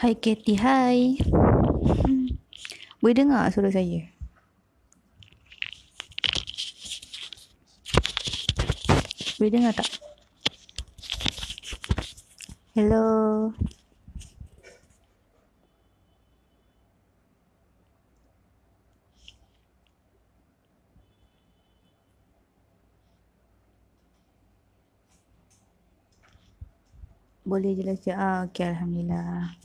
Hai Katie, hai. Boleh dengar suara saya? Boleh dengar tak? Hello. Boleh jelas je. Lah ah, okay, Alhamdulillah.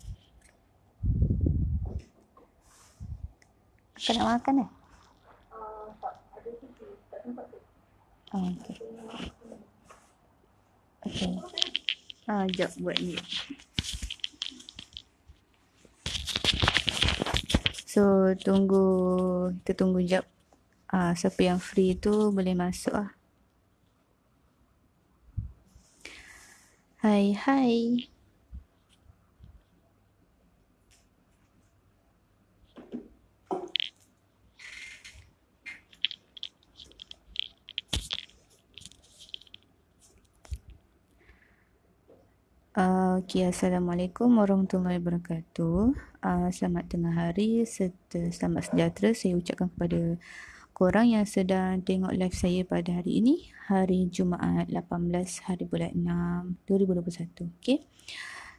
Kau nak makan eh? Ah, tak. Ada tu. Tak oh, tempat tu. okay. Okay. Uh, ah, jap buat ni. So, tunggu. Kita tunggu jap. Uh, siapa yang free tu boleh masuk lah. Hai, hai. Okey, Assalamualaikum warahmatullahi wabarakatuh. Uh, selamat tengah hari serta selamat sejahtera saya ucapkan kepada korang yang sedang tengok live saya pada hari ini, hari Jumaat 18 hari bulan 6 2021. Okay.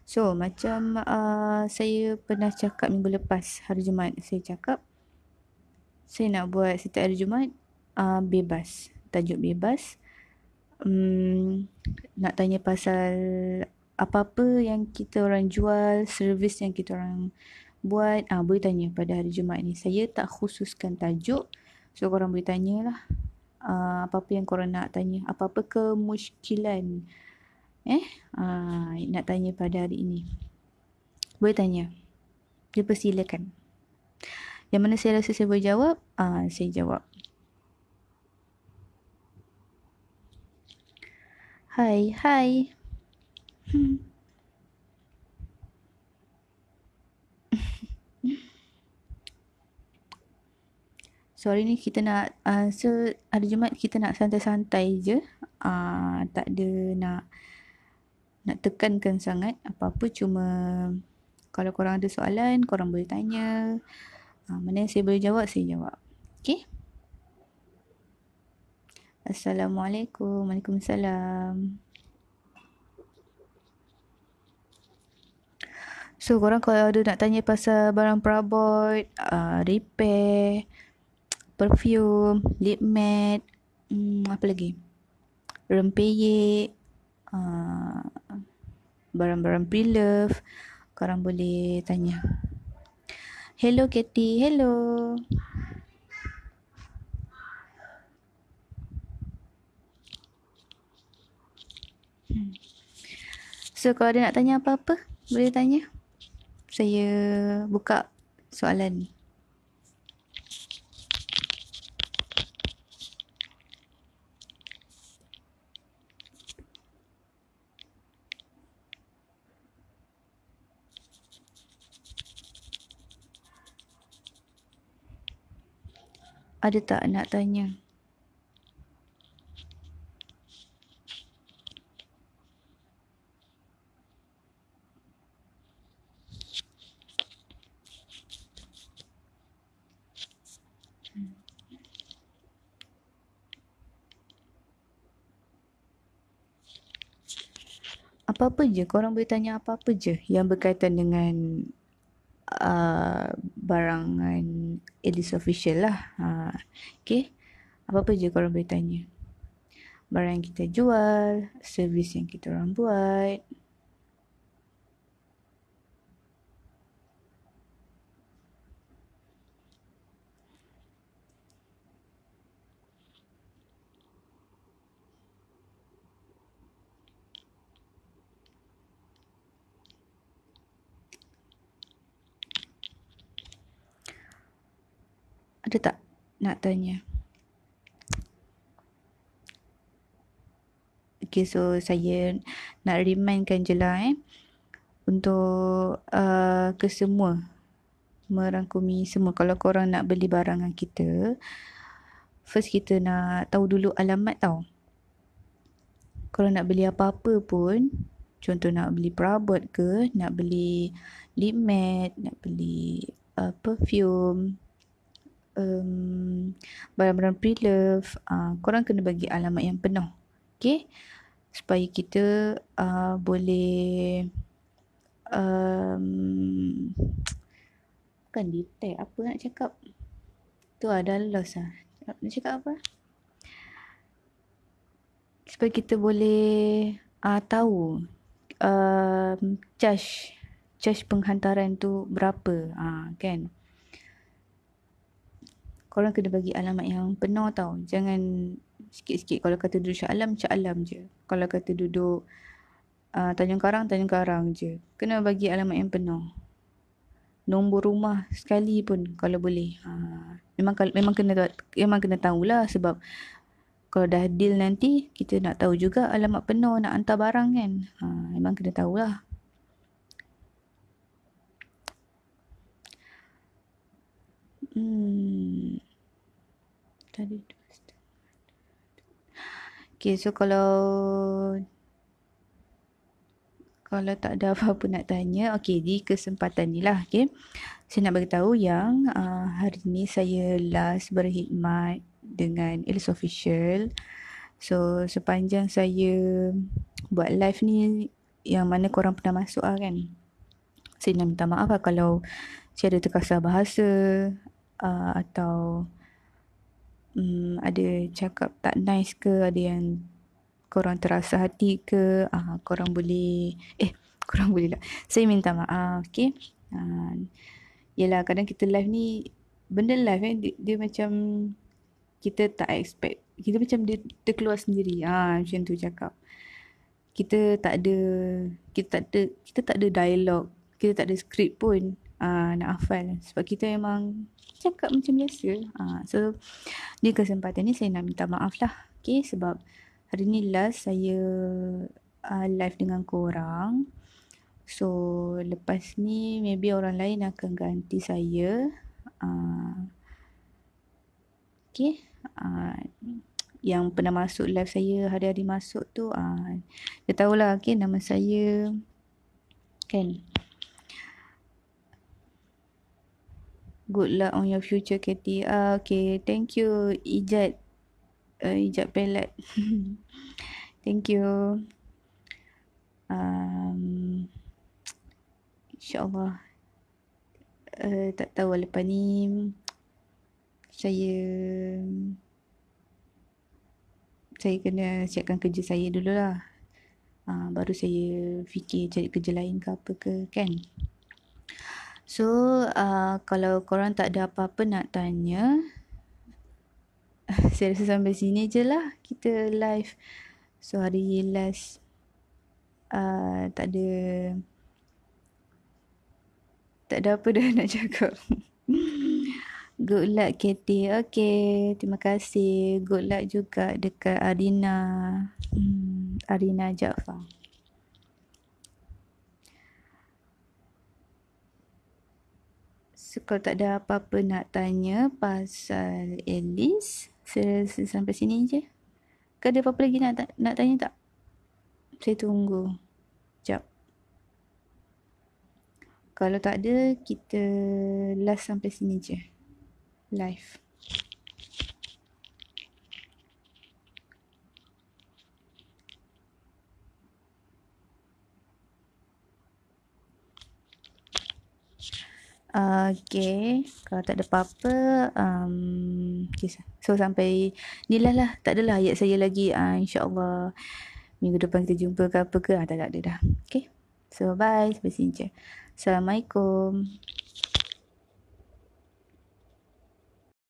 So, macam uh, saya pernah cakap minggu lepas hari Jumaat saya cakap saya nak buat setiap hari Jumaat uh, bebas, tajuk bebas. Um, nak tanya pasal apa-apa yang kita orang jual, servis yang kita orang buat, ah boleh tanya pada hari Jumaat ni. Saya tak khususkan tajuk. So korang boleh tanyalah. Ah apa-apa yang korang nak tanya, apa-apa kemusykilan eh ah nak tanya pada hari ini. Boleh tanya. Dipersilakan. Ya, yang mana saya rasa saya boleh jawab, ah saya jawab. Hai, hai. Hmm. So hari ni kita nak uh, So hari Jumat kita nak santai-santai je uh, Tak ada nak Nak tekankan sangat Apa-apa cuma Kalau korang ada soalan korang boleh tanya uh, Mana saya boleh jawab Saya jawab okay? Assalamualaikum Waalaikumsalam Assalamualaikum So korang kalau ada nak tanya pasal barang perabot, uh, repair, perfume, lip mat, hmm, apa lagi? Rempeyek, uh, barang-barang pre-love, korang boleh tanya. Hello Kitty, hello. Hmm. So kalau ada nak tanya apa-apa, boleh tanya saya buka soalan ni. Ada tak nak tanya? apa-apa je korang boleh tanya apa-apa je yang berkaitan dengan uh, barangan Elise Official lah. Uh, okay. Apa-apa je korang boleh tanya. Barang yang kita jual, servis yang kita orang buat. Betul tak nak tanya? Okay, so saya nak remindkan je lah eh. Untuk uh, kesemua. Merangkumi semua. Kalau korang nak beli barang barangan kita. First kita nak tahu dulu alamat tau. Kalau nak beli apa-apa pun. Contoh nak beli perabot ke. Nak beli lip Nak beli uh, perfume um, barang-barang pre-love, uh, korang kena bagi alamat yang penuh. Okay? Supaya kita uh, boleh um, bukan detect apa nak cakap. Tu ada loss lah. lah. Nak cakap apa? Supaya kita boleh uh, tahu um, charge charge penghantaran tu berapa uh, kan korang kena bagi alamat yang penuh tau. Jangan sikit-sikit. Kalau kata duduk Shah Alam, je. Kalau kata duduk uh, Tanjung Karang, Tanjung Karang je. Kena bagi alamat yang penuh. Nombor rumah sekali pun kalau boleh. Uh, memang kalau memang kena memang kena tahulah sebab kalau dah deal nanti kita nak tahu juga alamat penuh nak hantar barang kan. Ha, memang kena tahulah. Hmm study to Okay, so kalau kalau tak ada apa-apa nak tanya, okay, di kesempatan ni lah, okay. Saya nak beritahu yang uh, hari ni saya last berkhidmat dengan Ilse Official. So, sepanjang saya buat live ni, yang mana korang pernah masuk lah kan. Saya nak minta maaf lah kalau saya ada terkasar bahasa uh, atau um, ada cakap tak nice ke, ada yang korang terasa hati ke, uh, korang boleh, eh korang boleh lah. Saya minta maaf, okay. Uh, yelah kadang kita live ni, benda live eh, dia, dia macam kita tak expect. Kita macam dia terkeluar sendiri. Ah, uh, macam tu cakap. Kita tak ada, kita tak ada, kita tak ada dialog. Kita tak ada skrip pun uh, nak hafal sebab kita memang cakap macam biasa. Uh, so di kesempatan ni saya nak minta maaf lah. Okay sebab hari ni last saya uh, live dengan korang. So lepas ni maybe orang lain akan ganti saya. Uh, okay. Uh, yang pernah masuk live saya hari-hari masuk tu. Uh, dia tahulah okay nama saya kan good luck on your future Kathy. Ah, okay, thank you Ijat. Uh, Ijat Pelat. thank you. Um, InsyaAllah. Uh, tak tahu lah lepas ni saya saya kena siapkan kerja saya dululah. Uh, baru saya fikir cari kerja lain ke apa ke kan. So uh, kalau korang tak ada apa-apa nak tanya Saya rasa sampai sini je lah kita live So hari last uh, tak ada Tak ada apa dah nak cakap Good luck Katie Okay terima kasih Good luck juga dekat Arina hmm, Arina Jaafar So kalau tak ada apa-apa nak tanya pasal Alice, saya rasa sampai sini je. Kau ada apa-apa lagi nak nak tanya tak? Saya tunggu. Sekejap. Kalau tak ada, kita last sampai sini je. Live. Okay, kalau tak ada apa-apa, um, okay. so sampai ni lah lah, tak adalah ayat saya lagi, uh, insyaAllah minggu depan kita jumpa ke apa ke, uh, tak ada dah. Okay, so bye, sampai sini je. Assalamualaikum.